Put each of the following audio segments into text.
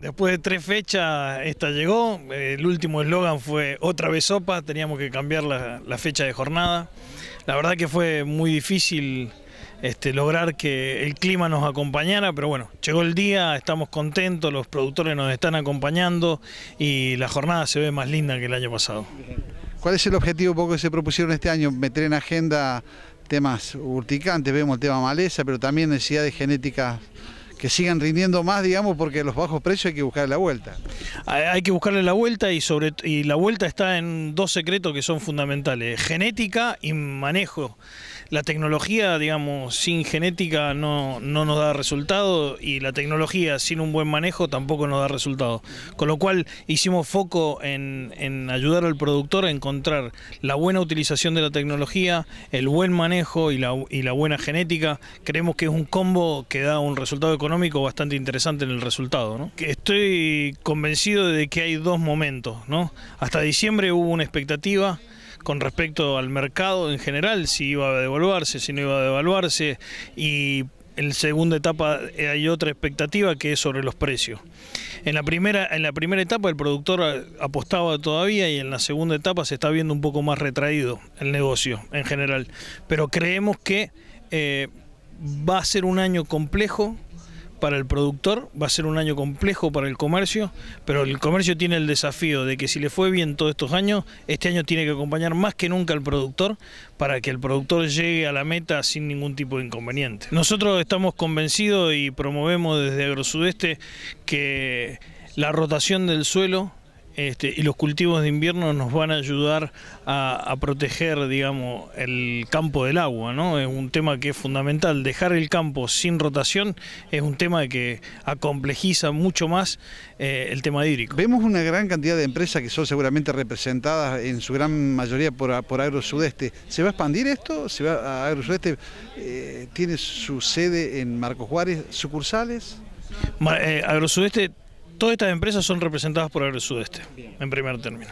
Después de tres fechas, esta llegó. El último eslogan fue otra vez sopa, teníamos que cambiar la, fecha de jornada. La verdad que fue muy difícil este, lograr que el clima nos acompañara, pero bueno, llegó el día, estamos contentos, los productores nos están acompañando y la jornada se ve más linda que el año pasado. ¿Cuál es el objetivo poco que se propusieron este año? Meter en agenda temas urticantes, vemos el tema maleza, pero también necesidad necesidades genéticas que sigan rindiendo más, digamos, porque los bajos precios hay que buscarle la vuelta. Hay que buscarle la vuelta y, sobre, y la vuelta está en dos secretos que son fundamentales, genética y manejo. La tecnología, digamos, sin genética no, nos da resultado y la tecnología sin un buen manejo tampoco nos da resultado. Con lo cual hicimos foco en, ayudar al productor a encontrar la buena utilización de la tecnología, el buen manejo y y la buena genética. Creemos que es un combo que da un resultado económico bastante interesante en el resultado. ¿no? Estoy convencido de que hay dos momentos. ¿no? Hasta diciembre hubo una expectativa con respecto al mercado en general, si iba a devaluarse, si no iba a devaluarse, y en la segunda etapa hay otra expectativa que es sobre los precios. En la primera, en la primera etapa el productor apostaba todavía y en la segunda etapa se está viendo un poco más retraído el negocio en general. Pero creemos que eh, va a ser un año complejo para el productor, va a ser un año complejo para el comercio, pero el comercio tiene el desafío de que si le fue bien todos estos años, este año tiene que acompañar más que nunca al productor para que el productor llegue a la meta sin ningún tipo de inconveniente. Nosotros estamos convencidos y promovemos desde AgroSudeste que la rotación del suelo este, y los cultivos de invierno nos van a ayudar a, proteger, digamos, el campo del agua, ¿no? Es un tema que es fundamental. Dejar el campo sin rotación es un tema que acomplejiza mucho más eh, el tema hídrico. Vemos una gran cantidad de empresas que son seguramente representadas en su gran mayoría por, por AgroSudeste. ¿Se va a expandir esto? ¿Se va a AgroSudeste? Eh, ¿Tiene su sede en Marcos Juárez? ¿Sucursales? Eh, AgroSudeste Todas estas empresas son representadas por AgroSudeste, en primer término.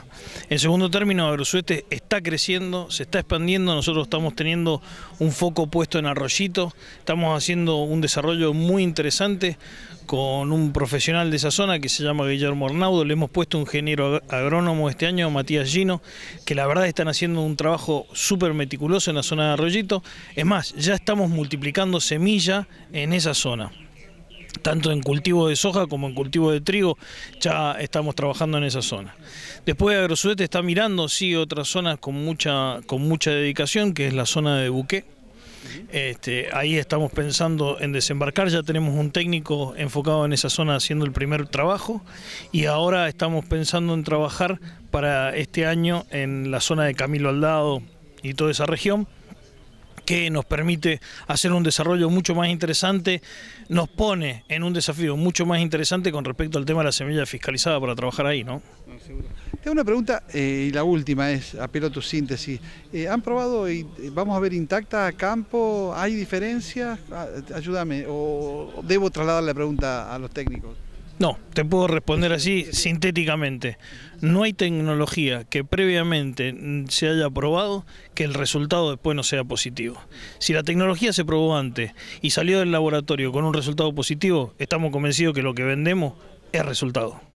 En segundo término, AgroSudeste está creciendo, se está expandiendo, nosotros estamos teniendo un foco puesto en Arroyito, estamos haciendo un desarrollo muy interesante con un profesional de esa zona que se llama Guillermo Arnaudo, le hemos puesto un ingeniero agrónomo este año, Matías Gino, que la verdad están haciendo un trabajo súper meticuloso en la zona de Arroyito. Es más, ya estamos multiplicando semilla en esa zona tanto en cultivo de soja como en cultivo de trigo, ya estamos trabajando en esa zona. Después de Agrosudete está mirando, sí, otras zonas con mucha, con mucha dedicación, que es la zona de Buque. Este, ahí estamos pensando en desembarcar, ya tenemos un técnico enfocado en esa zona haciendo el primer trabajo y ahora estamos pensando en trabajar para este año en la zona de Camilo Aldado y toda esa región que nos permite hacer un desarrollo mucho más interesante, nos pone en un desafío mucho más interesante con respecto al tema de la semilla fiscalizada para trabajar ahí, ¿no? Tengo una pregunta eh, y la última es, apelo a tu síntesis. Eh, ¿Han probado y eh, vamos a ver intacta a campo? ¿Hay diferencias? Ah, ayúdame, o debo trasladar la pregunta a los técnicos. No, te puedo responder así sintéticamente. No hay tecnología que previamente se haya probado que el resultado después no sea positivo. Si la tecnología se probó antes y salió del laboratorio con un resultado positivo, estamos convencidos que lo que vendemos es resultado.